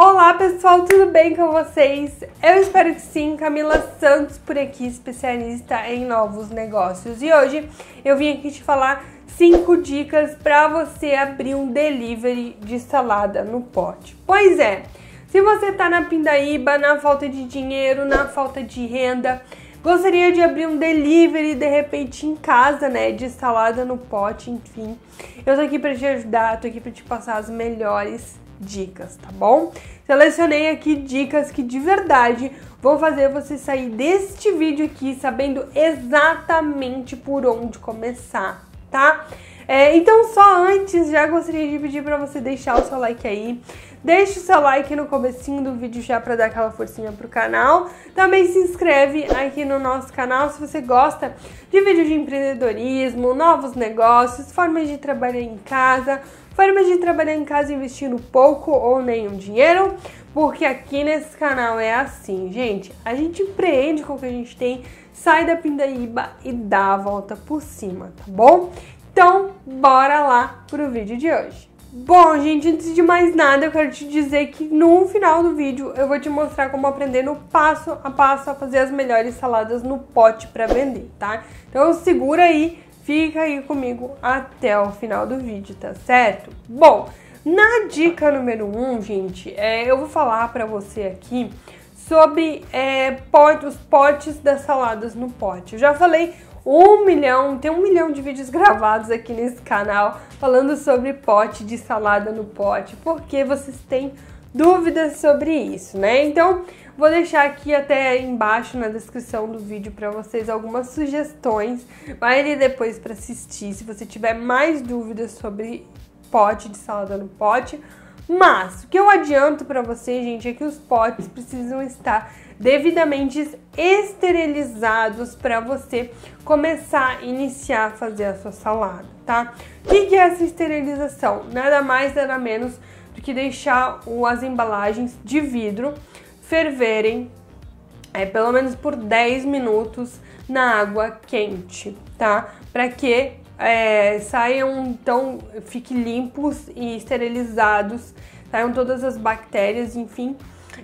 Olá pessoal, tudo bem com vocês? Eu espero que sim. Camila Santos por aqui, especialista em novos negócios. E hoje eu vim aqui te falar cinco dicas para você abrir um delivery de salada no pote. Pois é, se você está na pindaíba, na falta de dinheiro, na falta de renda, gostaria de abrir um delivery de repente em casa, né? De salada no pote, enfim. Eu tô aqui para te ajudar, tô aqui para te passar as melhores dicas, tá bom? Selecionei aqui dicas que de verdade vão fazer você sair deste vídeo aqui sabendo exatamente por onde começar, tá? É, então, só antes, já gostaria de pedir para você deixar o seu like aí. Deixe o seu like no comecinho do vídeo já para dar aquela forcinha pro canal. Também se inscreve aqui no nosso canal se você gosta de vídeos de empreendedorismo, novos negócios, formas de trabalhar em casa, Formas de trabalhar em casa investindo pouco ou nenhum dinheiro, porque aqui nesse canal é assim, gente. A gente empreende com o que a gente tem, sai da pindaíba e dá a volta por cima, tá bom? Então, bora lá pro vídeo de hoje. Bom, gente, antes de mais nada, eu quero te dizer que no final do vídeo eu vou te mostrar como aprender no passo a passo a fazer as melhores saladas no pote para vender, tá? Então segura aí Fica aí comigo até o final do vídeo, tá certo? Bom, na dica número 1, um, gente, é, eu vou falar para você aqui sobre é, pot, os potes das saladas no pote. Eu já falei um milhão, tem um milhão de vídeos gravados aqui nesse canal falando sobre pote de salada no pote, porque vocês têm dúvidas sobre isso, né? Então, Vou deixar aqui até embaixo na descrição do vídeo para vocês algumas sugestões. Vai ali depois para assistir se você tiver mais dúvidas sobre pote de salada no pote. Mas o que eu adianto para vocês, gente, é que os potes precisam estar devidamente esterilizados para você começar a iniciar a fazer a sua salada, tá? O que, que é essa esterilização? Nada mais, nada menos do que deixar as embalagens de vidro ferverem é, pelo menos por 10 minutos na água quente, tá? Para que é, saiam, então, fiquem limpos e esterilizados, saiam todas as bactérias, enfim,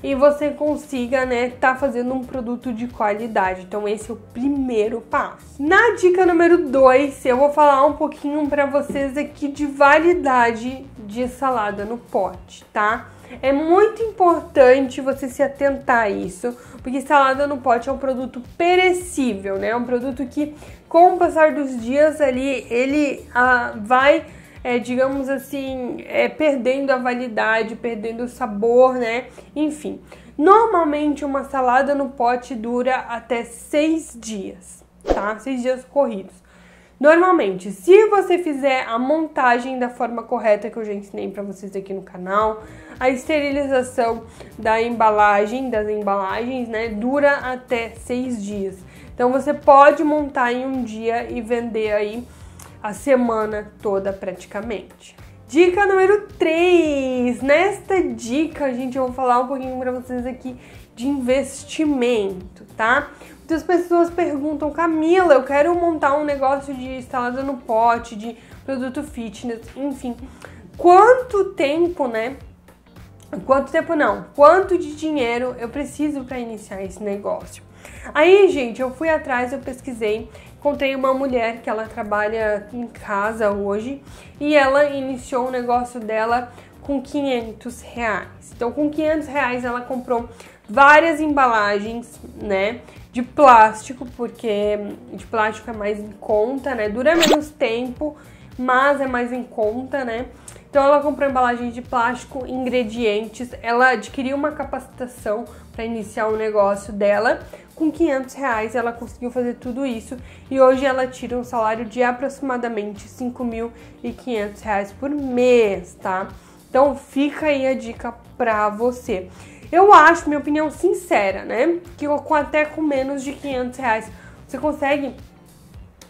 e você consiga, né, tá fazendo um produto de qualidade. Então, esse é o primeiro passo. Na dica número 2, eu vou falar um pouquinho para vocês aqui de validade de salada no pote, tá? É muito importante você se atentar a isso, porque salada no pote é um produto perecível, né? É um produto que, com o passar dos dias ali, ele ah, vai, é, digamos assim, é, perdendo a validade, perdendo o sabor, né? Enfim, normalmente uma salada no pote dura até seis dias, tá? Seis dias corridos. Normalmente, se você fizer a montagem da forma correta que eu já ensinei para vocês aqui no canal, a esterilização da embalagem, das embalagens, né, dura até seis dias. Então você pode montar em um dia e vender aí a semana toda praticamente. Dica número 3. Nesta dica, gente, eu vou falar um pouquinho para vocês aqui de investimento, tá? Muitas pessoas perguntam, Camila, eu quero montar um negócio de salada no pote, de produto fitness, enfim. Quanto tempo, né? Quanto tempo não? Quanto de dinheiro eu preciso para iniciar esse negócio? Aí, gente, eu fui atrás, eu pesquisei, encontrei uma mulher que ela trabalha em casa hoje e ela iniciou o negócio dela com 500 reais. Então, com 500 reais, ela comprou várias embalagens, né? de plástico, porque de plástico é mais em conta, né? Dura menos tempo, mas é mais em conta, né? Então ela comprou embalagens de plástico, ingredientes, ela adquiriu uma capacitação para iniciar o negócio dela. Com 500 reais ela conseguiu fazer tudo isso e hoje ela tira um salário de aproximadamente 5.500 reais por mês, tá? Então fica aí a dica para você. Eu acho, minha opinião sincera, né? Que com, até com menos de 500 reais você consegue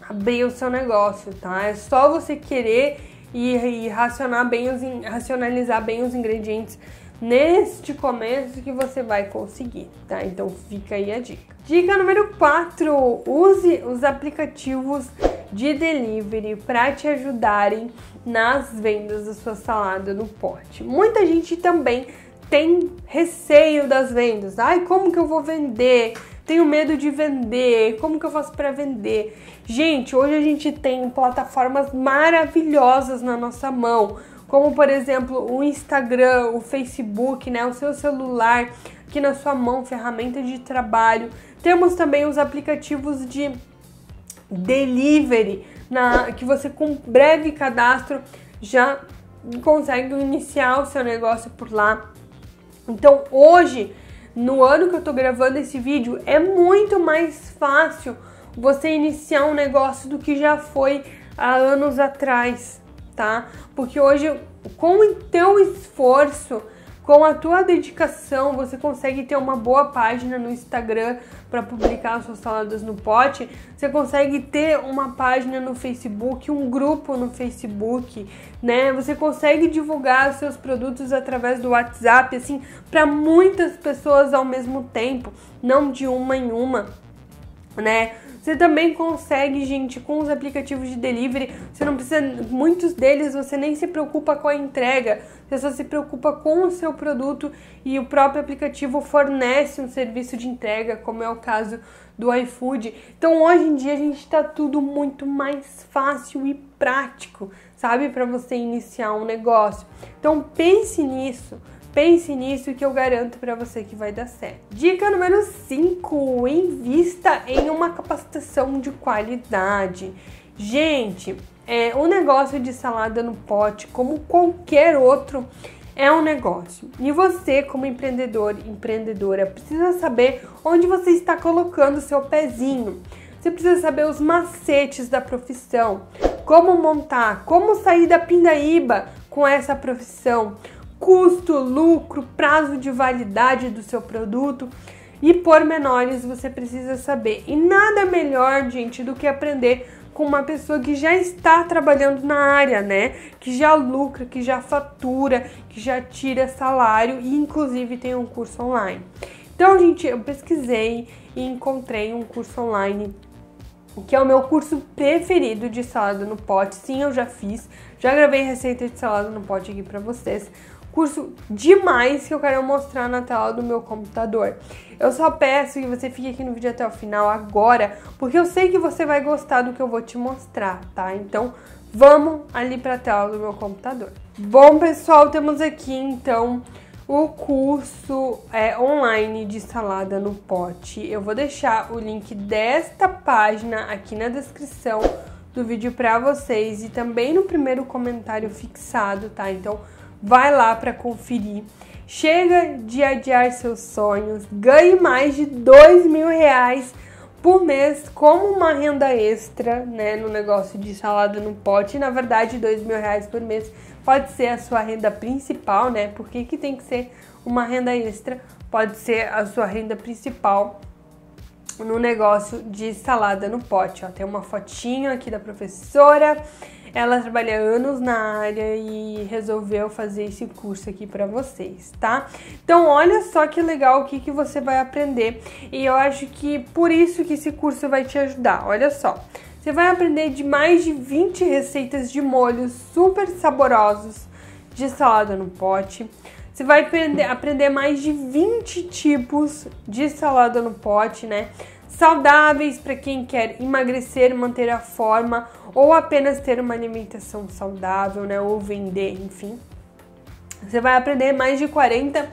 abrir o seu negócio, tá? É só você querer e, e racionar bem os, racionalizar bem os ingredientes neste começo que você vai conseguir, tá? Então fica aí a dica. Dica número 4: use os aplicativos de delivery para te ajudarem nas vendas da sua salada no pote. Muita gente também tem receio das vendas. Ai, como que eu vou vender? Tenho medo de vender. Como que eu faço para vender? Gente, hoje a gente tem plataformas maravilhosas na nossa mão, como por exemplo, o Instagram, o Facebook, né, o seu celular, aqui na sua mão, ferramenta de trabalho. Temos também os aplicativos de delivery, na, que você com breve cadastro já consegue iniciar o seu negócio por lá. Então hoje, no ano que eu tô gravando esse vídeo, é muito mais fácil você iniciar um negócio do que já foi há anos atrás, tá? Porque hoje, com o teu esforço, com a tua dedicação, você consegue ter uma boa página no Instagram para publicar suas saladas no pote. Você consegue ter uma página no Facebook, um grupo no Facebook, né? Você consegue divulgar seus produtos através do WhatsApp, assim, para muitas pessoas ao mesmo tempo, não de uma em uma, né? Você também consegue, gente, com os aplicativos de delivery. Você não precisa, muitos deles você nem se preocupa com a entrega, você só se preocupa com o seu produto e o próprio aplicativo fornece um serviço de entrega, como é o caso do iFood. Então hoje em dia a gente está tudo muito mais fácil e prático, sabe, para você iniciar um negócio. Então pense nisso. Pense nisso que eu garanto para você que vai dar certo. Dica número 5: invista em uma capacitação de qualidade. Gente, é, o negócio de salada no pote, como qualquer outro, é um negócio. E você, como empreendedor, empreendedora, precisa saber onde você está colocando o seu pezinho. Você precisa saber os macetes da profissão, como montar, como sair da pindaíba com essa profissão, custo, lucro, prazo de validade do seu produto e pormenores você precisa saber. E nada melhor, gente, do que aprender com uma pessoa que já está trabalhando na área, né? Que já lucra, que já fatura, que já tira salário e inclusive tem um curso online. Então, gente, eu pesquisei e encontrei um curso online que é o meu curso preferido de salada no pote. Sim, eu já fiz, já gravei receita de salada no pote aqui para vocês curso demais que eu quero mostrar na tela do meu computador. Eu só peço que você fique aqui no vídeo até o final agora, porque eu sei que você vai gostar do que eu vou te mostrar, tá? Então, vamos ali para a tela do meu computador. Bom, pessoal, temos aqui então o curso é, online de salada no pote. Eu vou deixar o link desta página aqui na descrição do vídeo para vocês e também no primeiro comentário fixado, tá? Então, Vai lá para conferir. Chega de adiar seus sonhos. Ganhe mais de dois mil reais por mês como uma renda extra, né? No negócio de salada no pote. Na verdade, dois mil reais por mês pode ser a sua renda principal, né? Porque que, que tem que ser uma renda extra? Pode ser a sua renda principal no negócio de salada no pote. Ó, tem uma fotinho aqui da professora. Ela trabalha anos na área e resolveu fazer esse curso aqui para vocês, tá? Então, olha só que legal o que, que você vai aprender. E eu acho que por isso que esse curso vai te ajudar. Olha só. Você vai aprender de mais de 20 receitas de molhos super saborosos de salada no pote. Você vai aprender, aprender mais de 20 tipos de salada no pote, né? saudáveis para quem quer emagrecer, manter a forma ou apenas ter uma alimentação saudável, né, ou vender, enfim. Você vai aprender mais de 40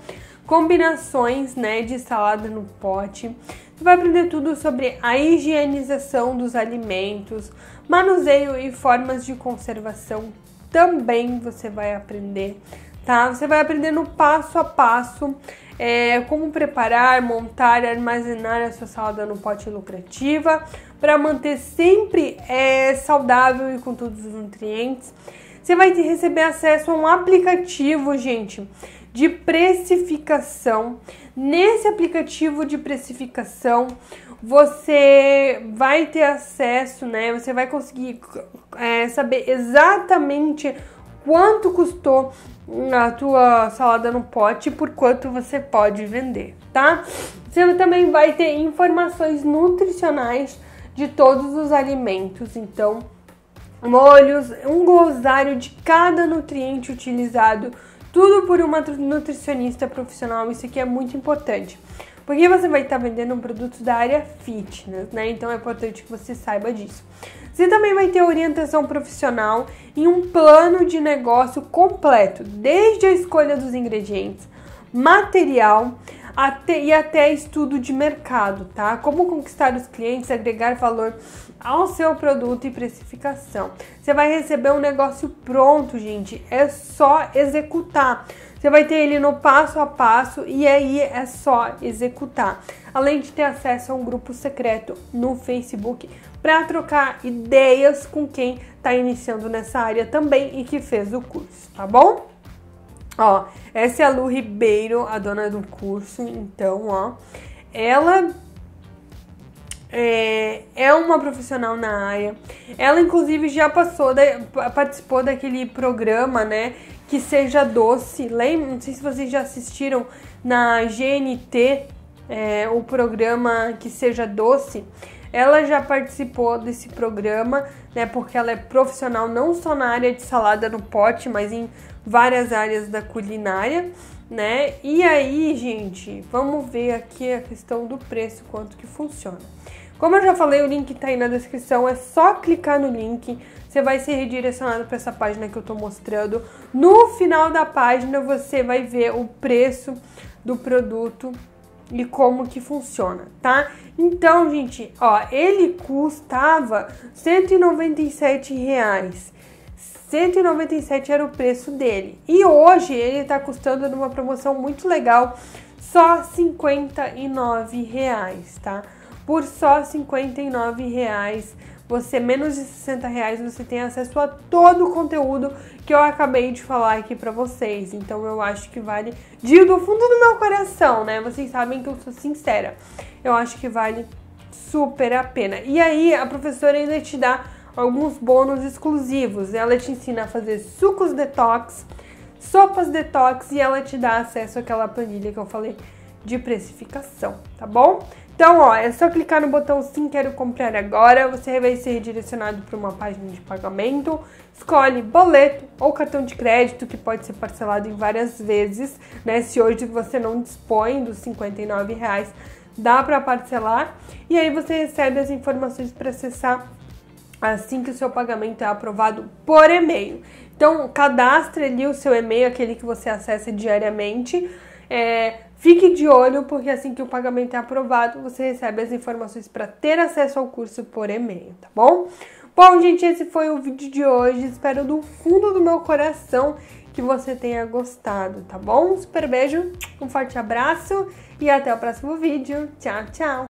combinações, né, de salada no pote. Você vai aprender tudo sobre a higienização dos alimentos, manuseio e formas de conservação. Também você vai aprender tá? Você vai aprendendo passo a passo é, como preparar, montar armazenar a sua salada no pote lucrativa para manter sempre é, saudável e com todos os nutrientes. Você vai receber acesso a um aplicativo, gente, de precificação. Nesse aplicativo de precificação, você vai ter acesso, né? Você vai conseguir é, saber exatamente quanto custou na tua salada no pote por quanto você pode vender, tá? Você também vai ter informações nutricionais de todos os alimentos, então molhos, um glossário de cada nutriente utilizado, tudo por uma nutricionista profissional. Isso aqui é muito importante. Porque você vai estar vendendo um produto da área fitness, né? Então é importante que você saiba disso. Você também vai ter orientação profissional e um plano de negócio completo, desde a escolha dos ingredientes, material até, e até estudo de mercado, tá? Como conquistar os clientes, agregar valor ao seu produto e precificação. Você vai receber um negócio pronto, gente. É só executar. Você vai ter ele no passo a passo e aí é só executar. Além de ter acesso a um grupo secreto no Facebook para trocar ideias com quem está iniciando nessa área também e que fez o curso, tá bom? Ó, essa é a Lu Ribeiro, a dona do curso, então, ó. Ela é, é, uma profissional na área. Ela, inclusive, já passou, da, participou daquele programa, né? que seja doce. Lembra? Não sei se vocês já assistiram na GNT é, o programa Que Seja Doce. Ela já participou desse programa, né? Porque ela é profissional não só na área de salada no pote, mas em várias áreas da culinária, né? E aí, gente, vamos ver aqui a questão do preço, quanto que funciona. Como eu já falei, o link tá aí na descrição, é só clicar no link, você vai ser redirecionado para essa página que eu tô mostrando. No final da página você vai ver o preço do produto e como que funciona, tá? Então, gente, ó, ele custava 197 reais. 197 era o preço dele. E hoje ele tá custando numa promoção muito legal, só 59 reais, tá? Por só R$ 59,00, você menos de 60 reais você tem acesso a todo o conteúdo que eu acabei de falar aqui para vocês. Então eu acho que vale de do fundo do meu coração, né? Vocês sabem que eu sou sincera. Eu acho que vale super a pena. E aí a professora ainda te dá alguns bônus exclusivos. Ela te ensina a fazer sucos detox, sopas detox e ela te dá acesso àquela planilha que eu falei de precificação, tá bom? Então, ó, é só clicar no botão Sim, quero comprar agora. Você vai ser redirecionado para uma página de pagamento. Escolhe boleto ou cartão de crédito, que pode ser parcelado em várias vezes, né? Se hoje você não dispõe dos 59 reais, dá para parcelar. E aí você recebe as informações para acessar assim que o seu pagamento é aprovado por e-mail. Então, cadastre ali o seu e-mail, aquele que você acessa diariamente. É, Fique de olho, porque assim que o pagamento é aprovado, você recebe as informações para ter acesso ao curso por e-mail, tá bom? Bom, gente, esse foi o vídeo de hoje. Espero do fundo do meu coração que você tenha gostado, tá bom? Um super beijo, um forte abraço e até o próximo vídeo. Tchau, tchau!